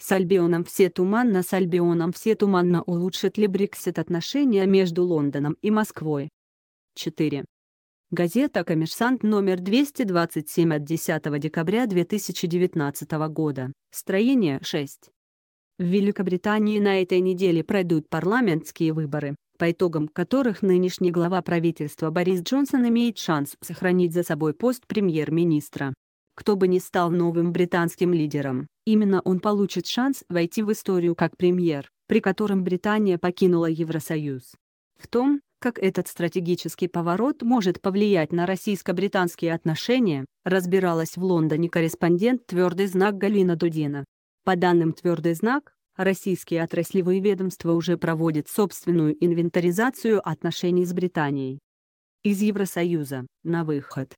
С Альбионом все туманно С Альбионом все туманно улучшит ли Брексит отношения между Лондоном и Москвой. 4. Газета «Коммерсант» номер 227 от 10 декабря 2019 года, строение 6. В Великобритании на этой неделе пройдут парламентские выборы, по итогам которых нынешний глава правительства Борис Джонсон имеет шанс сохранить за собой пост премьер-министра кто бы ни стал новым британским лидером, именно он получит шанс войти в историю как премьер, при котором Британия покинула Евросоюз. В том, как этот стратегический поворот может повлиять на российско-британские отношения, разбиралась в Лондоне корреспондент «Твердый знак» Галина Дудина. По данным «Твердый знак», российские отраслевые ведомства уже проводят собственную инвентаризацию отношений с Британией. Из Евросоюза, на выход.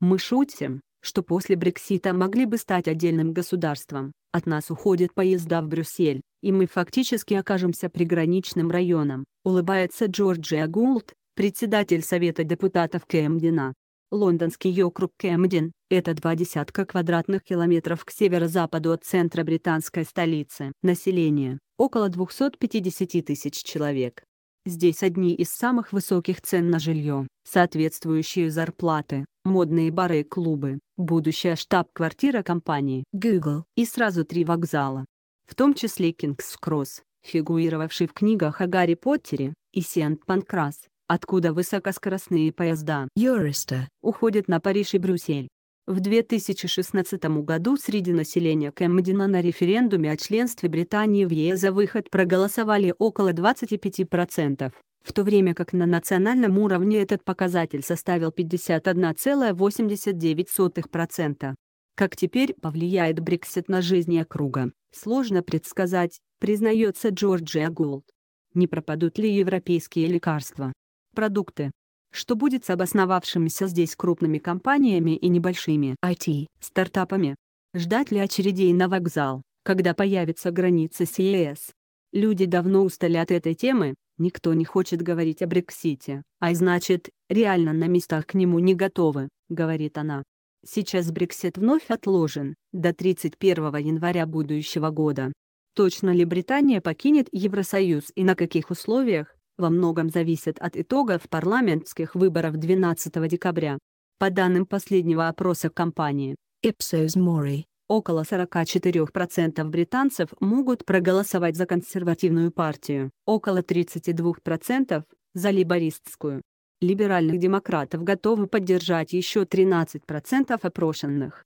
Мы шутим, что после Брексита могли бы стать отдельным государством. От нас уходят поезда в Брюссель, и мы фактически окажемся приграничным районом, улыбается Джорджия Гулд, председатель Совета депутатов Кэмдена. Лондонский округ Кэмден – это два десятка квадратных километров к северо-западу от центра британской столицы. Население – около 250 тысяч человек. Здесь одни из самых высоких цен на жилье, соответствующие зарплаты, модные бары и клубы, будущая штаб-квартира компании Google и сразу три вокзала. В том числе Кингс Кросс, фигурировавший в книгах о Гарри Поттере, и Сент-Панкрас, откуда высокоскоростные поезда Юриста уходят на Париж и Брюссель. В 2016 году среди населения Кэмдина на референдуме о членстве Британии в ЕС за выход проголосовали около 25%, в то время как на национальном уровне этот показатель составил 51,89%. Как теперь повлияет Брексит на жизнь округа, сложно предсказать, признается Джорджия Голд. Не пропадут ли европейские лекарства? Продукты, что будет с обосновавшимися здесь крупными компаниями и небольшими IT-стартапами. Ждать ли очередей на вокзал, когда появится граница с Люди давно устали от этой темы, никто не хочет говорить о Брексите, а значит, реально на местах к нему не готовы, говорит она. Сейчас Брексит вновь отложен, до 31 января будущего года. Точно ли Британия покинет Евросоюз и на каких условиях, во многом зависят от итогов парламентских выборов 12 декабря. По данным последнего опроса компании Ipsos Mori, около 44% британцев могут проголосовать за консервативную партию, около 32% – за либористскую. Либеральных демократов готовы поддержать еще 13% опрошенных.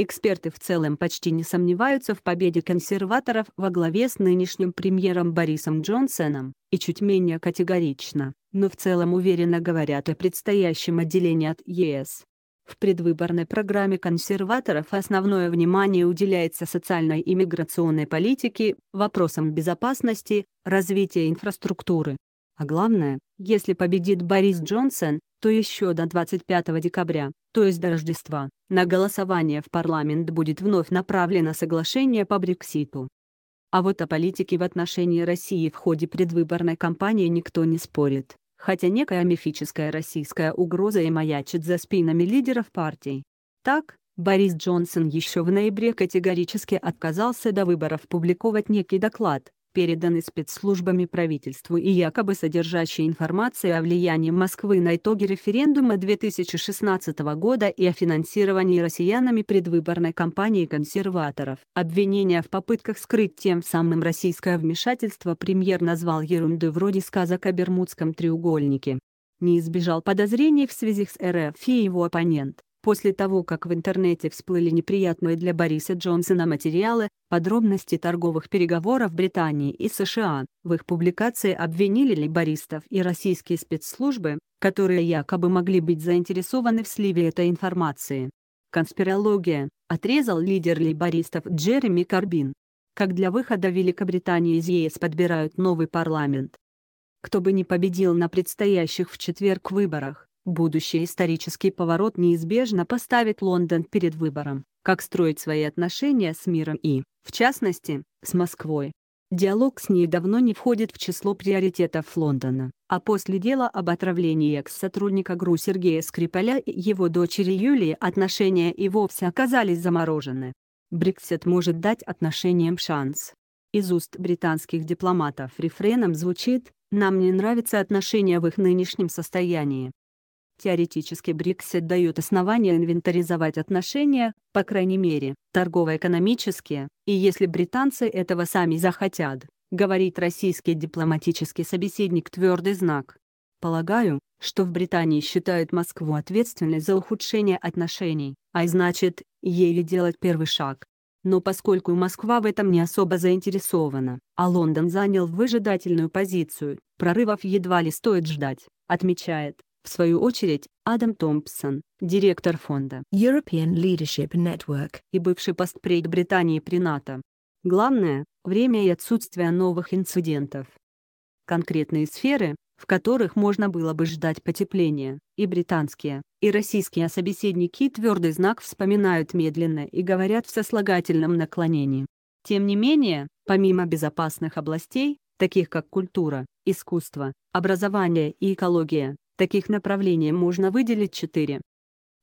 Эксперты в целом почти не сомневаются в победе консерваторов во главе с нынешним премьером Борисом Джонсоном, и чуть менее категорично, но в целом уверенно говорят о предстоящем отделении от ЕС. В предвыборной программе консерваторов основное внимание уделяется социальной и миграционной политике, вопросам безопасности, развития инфраструктуры. А главное, если победит Борис Джонсон, то еще до 25 декабря, то есть до Рождества, на голосование в парламент будет вновь направлено соглашение по Брекситу. А вот о политике в отношении России в ходе предвыборной кампании никто не спорит, хотя некая мифическая российская угроза и маячит за спинами лидеров партий. Так, Борис Джонсон еще в ноябре категорически отказался до выборов публиковать некий доклад, переданный спецслужбами правительству и якобы содержащие информацию о влиянии Москвы на итоги референдума 2016 года и о финансировании россиянами предвыборной кампании консерваторов. Обвинения в попытках скрыть тем самым российское вмешательство премьер назвал ерундой вроде сказок о Бермудском треугольнике. Не избежал подозрений в связи с РФ и его оппонент После того, как в интернете всплыли неприятные для Бориса Джонсона материалы, подробности торговых переговоров Британии и США, в их публикации обвинили либористов и российские спецслужбы, которые якобы могли быть заинтересованы в сливе этой информации. Конспирология, отрезал лидер лейбористов Джереми Карбин. Как для выхода Великобритании из ЕС подбирают новый парламент. Кто бы ни победил на предстоящих в четверг выборах, Будущий исторический поворот неизбежно поставит Лондон перед выбором, как строить свои отношения с миром и, в частности, с Москвой. Диалог с ней давно не входит в число приоритетов Лондона, а после дела об отравлении экс-сотрудника ГРУ Сергея Скрипаля и его дочери Юлии отношения и вовсе оказались заморожены. Брексит может дать отношениям шанс. Из уст британских дипломатов рефреном звучит «Нам не нравятся отношения в их нынешнем состоянии». Теоретически Брексит дает основания инвентаризовать отношения, по крайней мере, торгово-экономические, и если британцы этого сами захотят, говорит российский дипломатический собеседник твердый знак. Полагаю, что в Британии считают Москву ответственной за ухудшение отношений, а значит, еле делать первый шаг. Но поскольку Москва в этом не особо заинтересована, а Лондон занял выжидательную позицию, прорывов едва ли стоит ждать, отмечает. В свою очередь, Адам Томпсон, директор фонда European Leadership Network и бывший постпред Британии при НАТО. Главное – время и отсутствие новых инцидентов. Конкретные сферы, в которых можно было бы ждать потепления, и британские, и российские а собеседники твердый знак вспоминают медленно и говорят в сослагательном наклонении. Тем не менее, помимо безопасных областей, таких как культура, искусство, образование и экология, Таких направлений можно выделить четыре.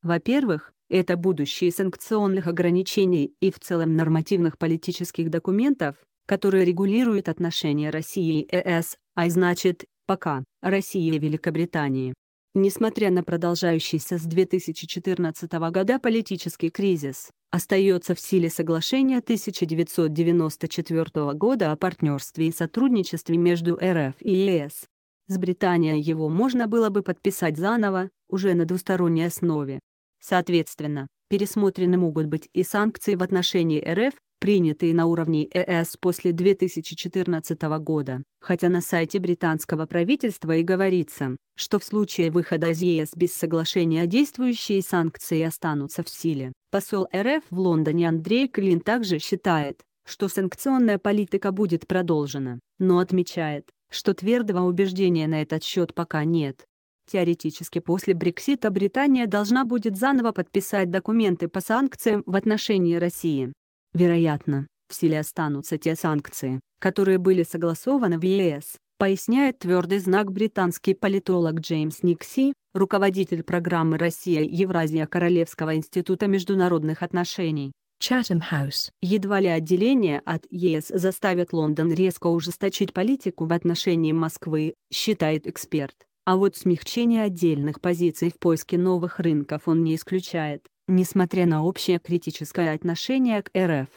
Во-первых, это будущие санкционных ограничений и в целом нормативных политических документов, которые регулируют отношения России и ЕС, э а значит, пока, России и Великобритании. Несмотря на продолжающийся с 2014 года политический кризис, остается в силе соглашение 1994 года о партнерстве и сотрудничестве между э РФ и ЕС, э с Британией его можно было бы подписать заново, уже на двусторонней основе. Соответственно, пересмотрены могут быть и санкции в отношении РФ, принятые на уровне ЕС после 2014 года, хотя на сайте британского правительства и говорится, что в случае выхода из ЕС без соглашения действующие санкции останутся в силе. Посол РФ в Лондоне Андрей Клин также считает, что санкционная политика будет продолжена, но отмечает, что твердого убеждения на этот счет пока нет. Теоретически после Брексита Британия должна будет заново подписать документы по санкциям в отношении России. Вероятно, в силе останутся те санкции, которые были согласованы в ЕС, поясняет твердый знак британский политолог Джеймс Никси, руководитель программы «Россия-Евразия» Королевского института международных отношений. Чатем-хаус Едва ли отделение от ЕС заставит Лондон резко ужесточить политику в отношении Москвы, считает эксперт. А вот смягчение отдельных позиций в поиске новых рынков он не исключает, несмотря на общее критическое отношение к РФ.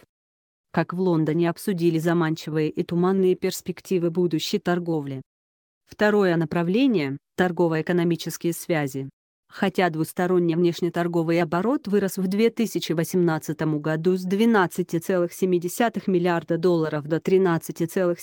Как в Лондоне обсудили заманчивые и туманные перспективы будущей торговли. Второе направление – торгово-экономические связи хотя двусторонний внешнеторговый оборот вырос в 2018 году с 12,7 миллиарда долларов до 13,7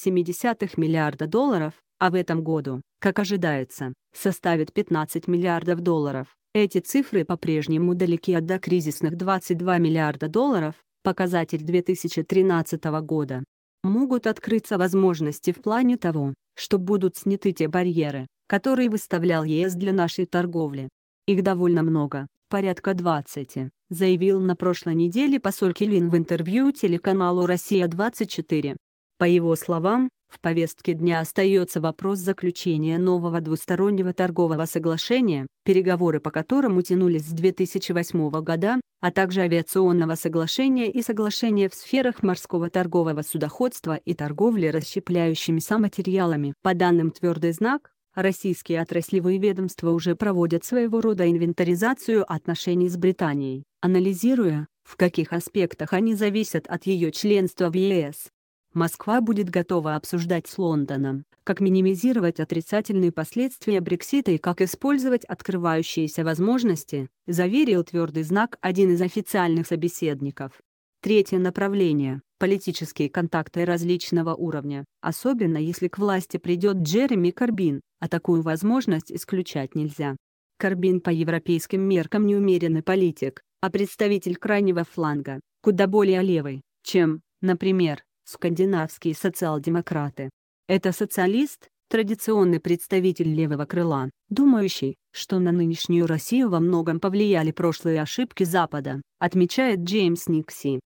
миллиарда долларов, а в этом году, как ожидается, составит 15 миллиардов долларов. Эти цифры по-прежнему далеки от докризисных 22 миллиарда долларов, показатель 2013 года. Могут открыться возможности в плане того, что будут сняты те барьеры, которые выставлял ЕС для нашей торговли. Их довольно много, порядка 20, заявил на прошлой неделе посоль Келин в интервью телеканалу «Россия-24». По его словам, в повестке дня остается вопрос заключения нового двустороннего торгового соглашения, переговоры по которому тянулись с 2008 года, а также авиационного соглашения и соглашения в сферах морского торгового судоходства и торговли расщепляющимися материалами. По данным «Твердый знак», Российские отраслевые ведомства уже проводят своего рода инвентаризацию отношений с Британией, анализируя, в каких аспектах они зависят от ее членства в ЕС. Москва будет готова обсуждать с Лондоном, как минимизировать отрицательные последствия Брексита и как использовать открывающиеся возможности, заверил твердый знак один из официальных собеседников. Третье направление – политические контакты различного уровня, особенно если к власти придет Джереми Корбин, а такую возможность исключать нельзя. Корбин по европейским меркам неумеренный политик, а представитель крайнего фланга, куда более левый, чем, например, скандинавские социал-демократы. Это социалист, традиционный представитель левого крыла, думающий, что на нынешнюю Россию во многом повлияли прошлые ошибки Запада, отмечает Джеймс Никси.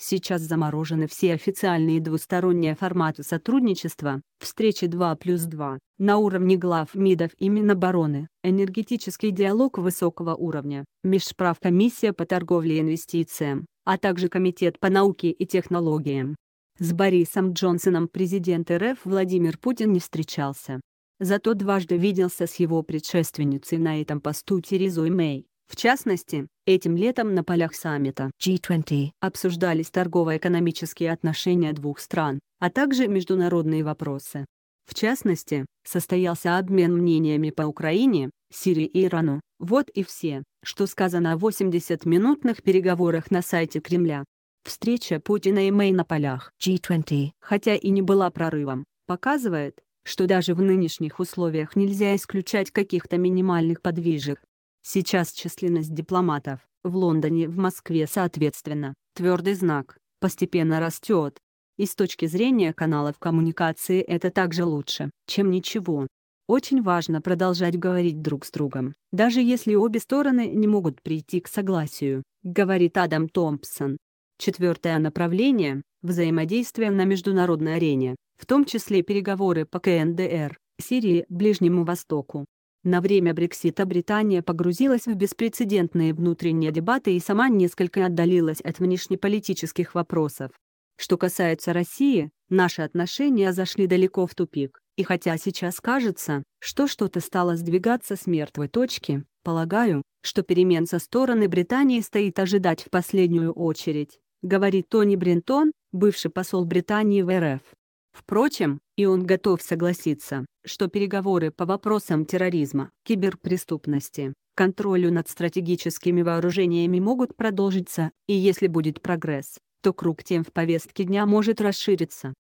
Сейчас заморожены все официальные двусторонние форматы сотрудничества, встречи 2 плюс 2, на уровне глав МИДов и Минобороны, энергетический диалог высокого уровня, межправкомиссия по торговле и инвестициям, а также Комитет по науке и технологиям. С Борисом Джонсоном президент РФ Владимир Путин не встречался. Зато дважды виделся с его предшественницей на этом посту Терезой Мэй. В частности, этим летом на полях саммита G20 обсуждались торгово-экономические отношения двух стран, а также международные вопросы. В частности, состоялся обмен мнениями по Украине, Сирии и Ирану. Вот и все, что сказано о 80-минутных переговорах на сайте Кремля. Встреча Путина и Мэй на полях G20, хотя и не была прорывом, показывает, что даже в нынешних условиях нельзя исключать каких-то минимальных подвижек. Сейчас численность дипломатов в Лондоне в Москве соответственно, твердый знак, постепенно растет. И с точки зрения каналов коммуникации это также лучше, чем ничего. Очень важно продолжать говорить друг с другом, даже если обе стороны не могут прийти к согласию, говорит Адам Томпсон. Четвертое направление – взаимодействие на международной арене, в том числе переговоры по КНДР, Сирии, Ближнему Востоку, на время Брексита Британия погрузилась в беспрецедентные внутренние дебаты и сама несколько отдалилась от внешнеполитических вопросов. Что касается России, наши отношения зашли далеко в тупик, и хотя сейчас кажется, что что-то стало сдвигаться с мертвой точки, полагаю, что перемен со стороны Британии стоит ожидать в последнюю очередь, говорит Тони Брентон, бывший посол Британии в РФ. Впрочем, и он готов согласиться, что переговоры по вопросам терроризма, киберпреступности, контролю над стратегическими вооружениями могут продолжиться, и если будет прогресс, то круг тем в повестке дня может расшириться.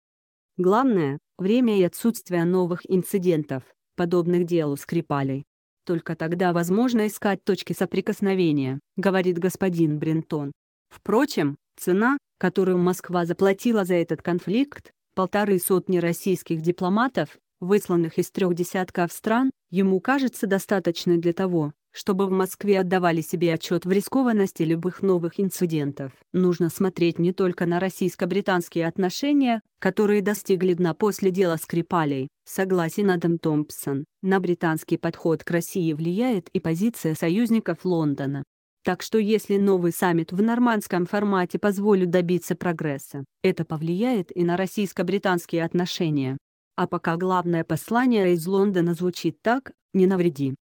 Главное – время и отсутствие новых инцидентов, подобных делу Скрипалей. Только тогда возможно искать точки соприкосновения, говорит господин Брентон. Впрочем, цена, которую Москва заплатила за этот конфликт, полторы сотни российских дипломатов, высланных из трех десятков стран, ему кажется достаточной для того, чтобы в Москве отдавали себе отчет в рискованности любых новых инцидентов. Нужно смотреть не только на российско-британские отношения, которые достигли дна после дела Скрипалей, согласен Адам Томпсон. На британский подход к России влияет и позиция союзников Лондона. Так что если новый саммит в нормандском формате позволит добиться прогресса, это повлияет и на российско-британские отношения. А пока главное послание из Лондона звучит так «не навреди».